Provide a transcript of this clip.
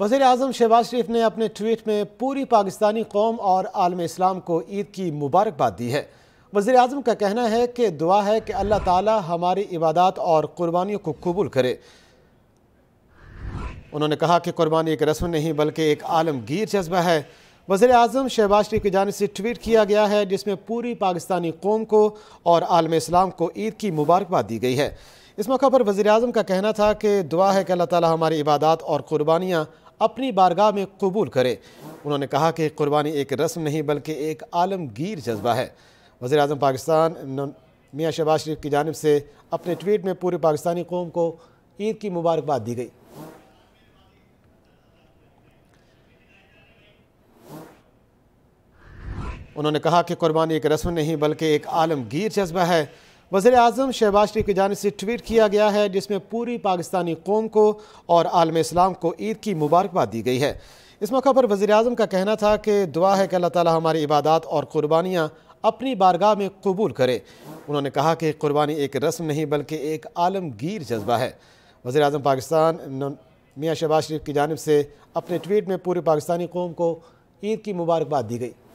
वजीर अजम शहबाज शरीफ ने अपने ट्वीट में पूरी पाकिस्तानी कौम और आलम इस्लाम को ईद की मुबारकबाद दी है वजीर अजम का कहना है कि दुआ है कि अल्लाह ताली हमारी इबादत और कुर्बानियों को कबूल करे उन्होंने कहा कि कुर्बानी एक रस्म नहीं बल्कि एक आलमगीर जज्बा है वजे अजम शहबाज शरीफ की जानब से ट्वीट किया गया है जिसमें पूरी पाकिस्तानी कौम को और आलम इस्लाम को ईद की मुबारकबाद दी गई है इस मौका पर वजी अजम का कहना था कि दुआ है कि अल्लाह ताली हमारी इबादत और कुर्बानियाँ अपनी बारगाह में कबूल करे उन्होंने कहा कि कुर्बानी एक रस्म नहीं बल्कि एक आलमगीर जज्बा है वज़ी अजम पाकिस्तान मियाँ शहबाज शरीफ की जानब से अपने ट्वीट में पूरे पाकिस्तानी कौम को ईद की मुबारकबाद दी गई उन्होंने कहा कि कुर्बानी एक रस्म नहीं बल्कि एक आलमगीर जज्बा है वज़र अजम शहबाज शरीफ की जानब से ट्वीट किया गया है जिसमें पूरी पाकिस्तानी कौम को और आलम इस्लाम को ईद की मुबारकबाद दी गई है इस मौका पर वज़ी अजम का कहना था कि दुआ है कि अल्लाह ताली हमारी इबादत और क़ुरबानियाँ अपनी बारगाह में कबूल करें उन्होंने कहा कि क़ुरबानी एक रस्म नहीं बल्कि एक आलमगीर जज्बा है वज़ी अजम पाकिस्तान मियाँ शहबाज शरीफ की जानब से अपने ट्वीट में पूरी पाकिस्तानी कौम को ईद की मुबारकबाद दी गई